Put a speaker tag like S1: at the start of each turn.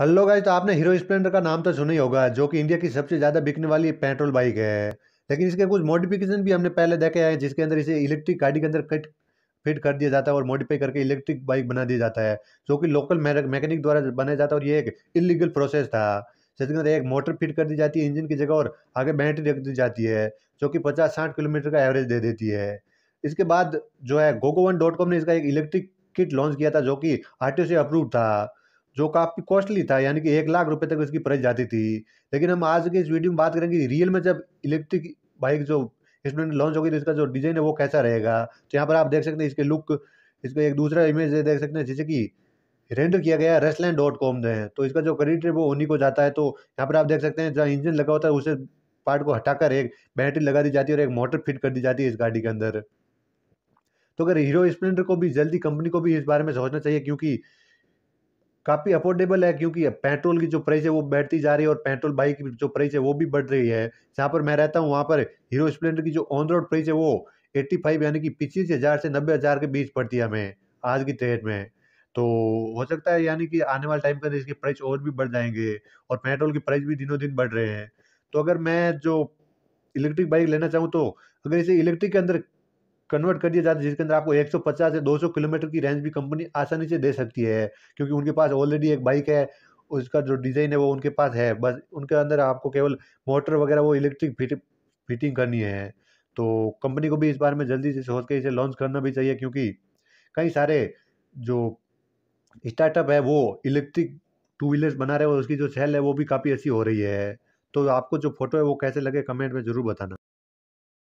S1: hello guys तो आपने hero Splendor का नाम तो सुना ही होगा जो कि इंडिया की सबसे ज़्यादा बिकने वाली पेट्रोल बाइक है लेकिन इसके कुछ मॉडिफिकेशन भी हमने पहले देखे हैं जिसके अंदर इसे इलेक्ट्रिक गाड़ी के अंदर कट फिट कर दिया जाता है और मॉडिफाई करके इलेक्ट्रिक बाइक बना दिया जाता है जो कि लोकल मैकेनिक द्वारा बनाया जाता है और ये एक इलीगल प्रोसेस था जिसके अंदर एक मोटर फिट कर दी जाती है इंजन की जगह और आगे बैटरी रख दी जाती है जो कि पचास साठ किलोमीटर का एवरेज दे देती है इसके बाद जो है गोगो डॉट कॉम ने इसका एक इलेक्ट्रिक किट लॉन्च किया था जो कि आर टी अप्रूव था जो काफ़ी कॉस्टली था यानी कि एक लाख रुपए तक इसकी प्राइस जाती थी लेकिन हम आज के इस वीडियो में बात करेंगे रियल में जब इलेक्ट्रिक बाइक जो इसमें लॉन्च होगी तो इसका जो डिज़ाइन है वो कैसा रहेगा तो यहाँ पर आप देख सकते हैं इसके लुक इसका एक दूसरा इमेज देख सकते हैं जैसे कि रेंडर किया गया रेस्टलैंड डॉट कॉम ने तो इसका जो क्रेडिट है वो उन्हीं को जाता है तो यहाँ पर आप देख सकते हैं जहाँ इंजन लगा होता है उसे पार्ट को हटाकर एक बैटरी लगा दी जाती है और एक मोटर फिट कर दी जाती है इस गाड़ी के अंदर तो अगर हीरो स्प्लेंडर को भी जल्दी कंपनी को भी इस बारे में सोचना चाहिए क्योंकि काफ़ी अफोर्डेबल है क्योंकि पेट्रोल की जो प्राइस है वो बढ़ती जा रही है और पेट्रोल बाइक की जो प्राइस है वो भी बढ़ रही है जहाँ पर मैं रहता हूँ वहाँ पर हीरो स्प्लेंडर की जो ऑन रोड प्राइस है वो एट्टी फाइव यानी कि पच्चीस हज़ार से नब्बे हज़ार के बीच पड़ती है हमें आज की डेट में तो हो सकता है यानी कि आने वाले टाइम के अंदर इसके प्राइस और भी बढ़ जाएंगे और पेट्रोल की प्राइस भी दिनों दिन बढ़ रहे हैं तो अगर मैं जो इलेक्ट्रिक बाइक लेना चाहूँ तो अगर इसे इलेक्ट्रिक के अंदर कन्वर्ट कर दिया जाता है जिसके अंदर आपको 150 से 200 किलोमीटर की रेंज भी कंपनी आसानी से दे सकती है क्योंकि उनके पास ऑलरेडी एक बाइक है उसका जो डिज़ाइन है वो उनके पास है बस उनके अंदर आपको केवल मोटर वगैरह वो इलेक्ट्रिक फिट फिटिंग करनी है तो कंपनी को भी इस बारे में जल्दी से सोच के इसे लॉन्च करना भी चाहिए क्योंकि कई सारे जो स्टार्टअप है वो इलेक्ट्रिक टू व्हीलर्स बना रहे हैं और उसकी जो सेल है वो भी काफ़ी अच्छी हो रही है तो आपको जो फोटो है वो कैसे लगे कमेंट में ज़रूर बताना